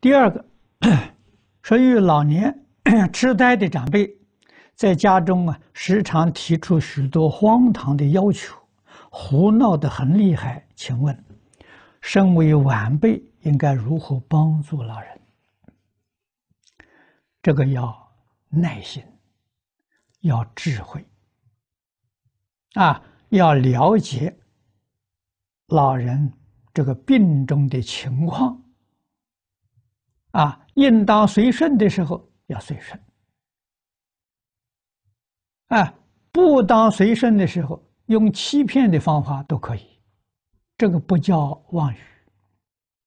第二个，说有老年 痴呆的长辈，在家中啊，时常提出许多荒唐的要求，胡闹得很厉害。请问，身为晚辈应该如何帮助老人？这个要耐心，要智慧，啊，要了解老人这个病中的情况。啊，应当随顺的时候要随顺，啊，不当随顺的时候，用欺骗的方法都可以，这个不叫妄语，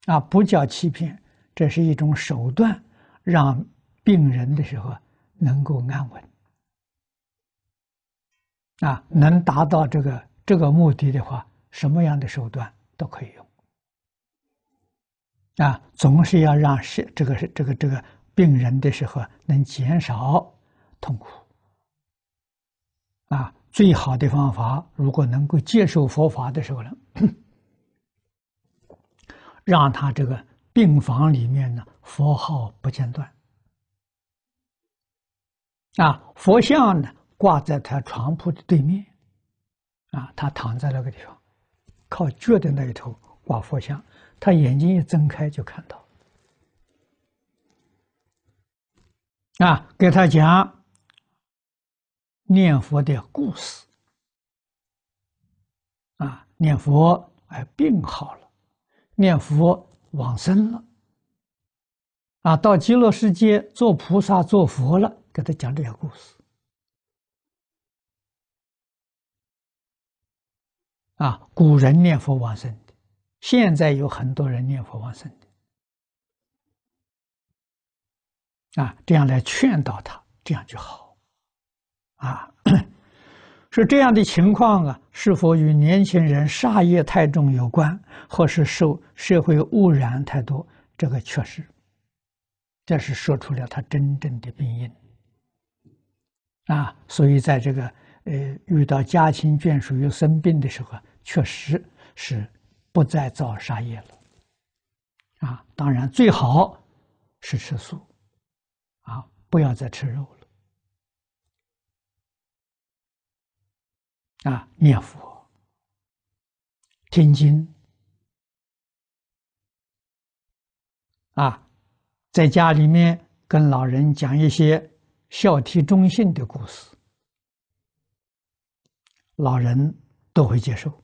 啊，不叫欺骗，这是一种手段，让病人的时候能够安稳，啊，能达到这个这个目的的话，什么样的手段都可以用。啊，总是要让是这个是这个这个病人的时候能减少痛苦。啊，最好的方法，如果能够接受佛法的时候呢，让他这个病房里面呢佛号不间断。啊，佛像呢挂在他床铺的对面，啊，他躺在那个地方，靠脚的那一头。把佛像，他眼睛一睁开就看到，啊，给他讲念佛的故事，啊，念佛哎病好了，念佛往生了，啊，到极乐世界做菩萨、做佛了，给他讲这些故事，啊，古人念佛往生。现在有很多人念佛往生的啊，这样来劝导他，这样就好啊。说这样的情况啊，是否与年轻人杀业太重有关，或是受社会污染太多？这个确实，这是说出了他真正的病因啊。所以在这个呃遇到家亲眷属又生病的时候确实是。不再造杀业了，啊！当然最好是吃素，啊，不要再吃肉了，啊！念佛、听经，啊，在家里面跟老人讲一些孝悌忠信的故事，老人都会接受。